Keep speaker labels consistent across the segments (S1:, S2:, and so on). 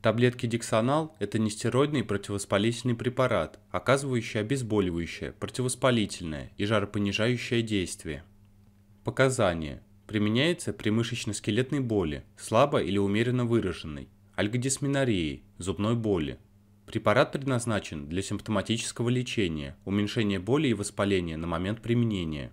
S1: Таблетки Диксонал – это нестероидный противовоспалительный препарат, оказывающий обезболивающее, противовоспалительное и жаропонижающее действие. Показания. Применяется при мышечно-скелетной боли, слабо или умеренно выраженной, альгодисменории, зубной боли. Препарат предназначен для симптоматического лечения, уменьшения боли и воспаления на момент применения.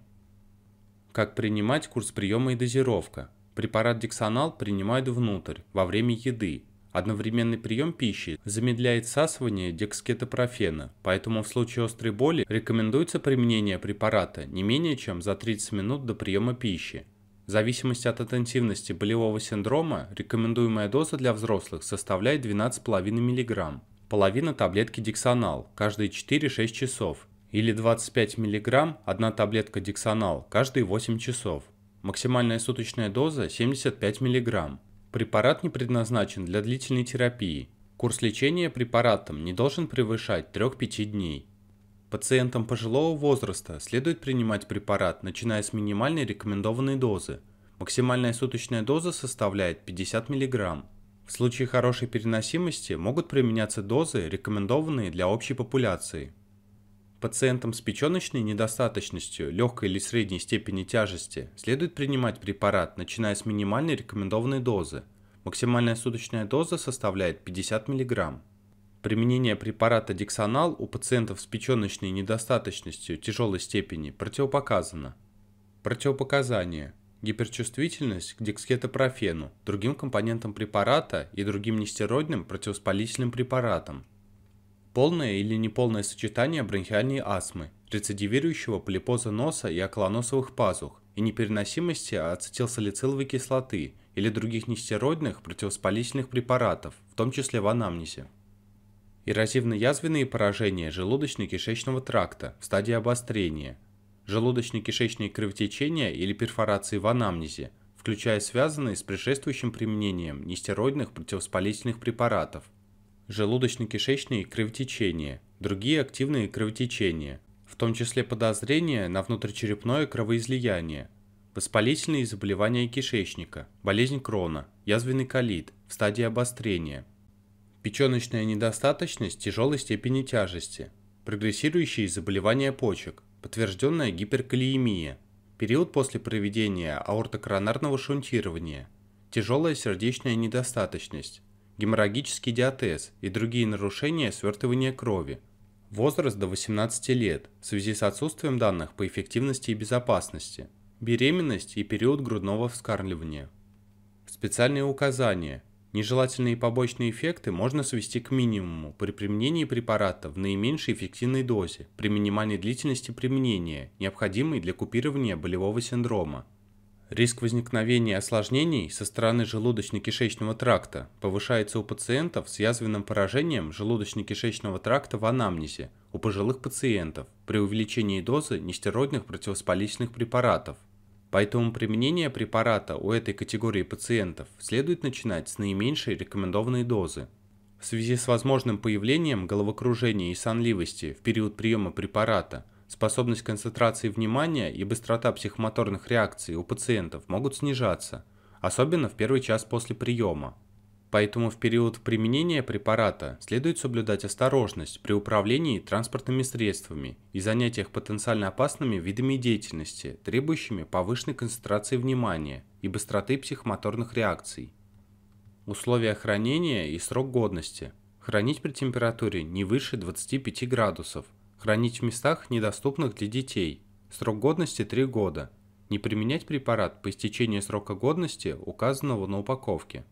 S1: Как принимать курс приема и дозировка? Препарат Диксонал принимают внутрь, во время еды, Одновременный прием пищи замедляет всасывание декскетопрофена, поэтому в случае острой боли рекомендуется применение препарата не менее чем за 30 минут до приема пищи. В зависимости от интенсивности болевого синдрома рекомендуемая доза для взрослых составляет 12,5 мг, половина таблетки дексонал каждые 4-6 часов или 25 мг одна таблетка дексонал каждые 8 часов. Максимальная суточная доза 75 мг. Препарат не предназначен для длительной терапии. Курс лечения препаратом не должен превышать 3-5 дней. Пациентам пожилого возраста следует принимать препарат, начиная с минимальной рекомендованной дозы. Максимальная суточная доза составляет 50 мг. В случае хорошей переносимости могут применяться дозы, рекомендованные для общей популяции. Пациентам с печеночной недостаточностью легкой или средней степени тяжести следует принимать препарат, начиная с минимальной рекомендованной дозы. Максимальная суточная доза составляет 50 мг. Применение препарата Дексонал у пациентов с печеночной недостаточностью тяжелой степени противопоказано. Противопоказания. Гиперчувствительность к дикскетопрофену, другим компонентам препарата и другим нестероидным противоспалительным препаратам – Полное или неполное сочетание бронхиальной астмы, рецидивирующего полипоза носа и околоносовых пазух и непереносимости ацетилсалициловой кислоты или других нестероидных противовоспалительных препаратов, в том числе в анамнезе. Эрозивно-язвенные поражения желудочно-кишечного тракта в стадии обострения, желудочно-кишечные кровотечения или перфорации в анамнезе, включая связанные с предшествующим применением нестероидных противовоспалительных препаратов, желудочно-кишечные кровотечения, другие активные кровотечения, в том числе подозрения на внутричерепное кровоизлияние, воспалительные заболевания кишечника, болезнь Крона, язвенный колит в стадии обострения, печеночная недостаточность тяжелой степени тяжести, прогрессирующие заболевания почек, подтвержденная гиперкалиемия, период после проведения аортокоронарного шунтирования, тяжелая сердечная недостаточность, геморрагический диатез и другие нарушения свертывания крови. Возраст до 18 лет в связи с отсутствием данных по эффективности и безопасности. Беременность и период грудного вскармливания. Специальные указания. Нежелательные побочные эффекты можно свести к минимуму при применении препарата в наименьшей эффективной дозе при минимальной длительности применения, необходимой для купирования болевого синдрома. Риск возникновения осложнений со стороны желудочно-кишечного тракта повышается у пациентов с язвенным поражением желудочно-кишечного тракта в анамнезе, у пожилых пациентов при увеличении дозы нестероидных противовоспалительных препаратов. Поэтому применение препарата у этой категории пациентов следует начинать с наименьшей рекомендованной дозы. В связи с возможным появлением головокружения и сонливости в период приема препарата – способность концентрации внимания и быстрота психомоторных реакций у пациентов могут снижаться, особенно в первый час после приема. Поэтому в период применения препарата следует соблюдать осторожность при управлении транспортными средствами и занятиях потенциально опасными видами деятельности, требующими повышенной концентрации внимания и быстроты психомоторных реакций. Условия хранения и срок годности. Хранить при температуре не выше 25 градусов Хранить в местах, недоступных для детей. Срок годности 3 года. Не применять препарат по истечении срока годности, указанного на упаковке.